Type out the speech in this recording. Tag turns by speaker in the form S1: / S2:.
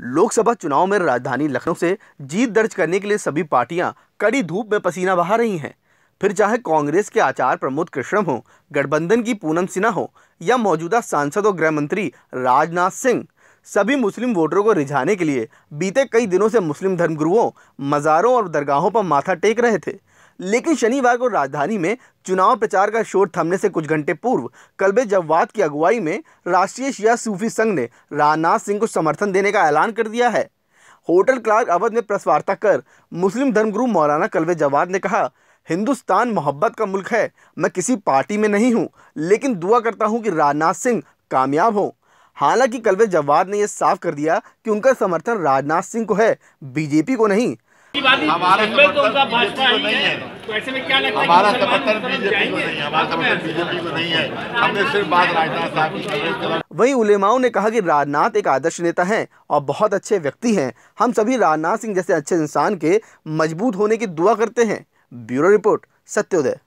S1: लोकसभा चुनाव में राजधानी लखनऊ से जीत दर्ज करने के लिए सभी पार्टियां कड़ी धूप में पसीना बहा रही हैं फिर चाहे कांग्रेस के आचार प्रमोद कृष्णम हो गठबंधन की पूनम सिन्हा हो या मौजूदा सांसद और गृह मंत्री राजनाथ सिंह सभी मुस्लिम वोटरों को रिझाने के लिए बीते कई दिनों से मुस्लिम धर्मगुरुओं मज़ारों और दरगाहों पर माथा टेक रहे थे लेकिन शनिवार को राजधानी में चुनाव प्रचार का शोर थमने से कुछ घंटे पूर्व कलबे जवाद की अगुवाई में राष्ट्रीय शिया सूफी संघ ने राजनाथ सिंह को समर्थन देने का ऐलान कर दिया है होटल क्लार्क अवध में प्रेस वार्ता कर मुस्लिम धर्मगुरु मौलाना कलबे जवाद ने कहा हिंदुस्तान मोहब्बत का मुल्क है मैं किसी पार्टी में नहीं हूँ लेकिन दुआ करता हूँ कि राजनाथ सिंह कामयाब हों हालांकि कलवे जवाद ने यह साफ कर दिया कि उनका समर्थन राजनाथ सिंह को है बीजेपी को नहीं हमारा हमारा समर्थन तो बीजेपी
S2: को नहीं है हमारा समर्थन हाँ। बीजेपी को नहीं है हमने सिर्फ बात राजनाथ साहब की तो
S1: वही उलेमाओं ने कहा कि राजनाथ एक आदर्श नेता हैं और बहुत अच्छे व्यक्ति हैं हम सभी राजनाथ सिंह जैसे अच्छे इंसान के मजबूत होने की दुआ करते हैं ब्यूरो रिपोर्ट सत्योदय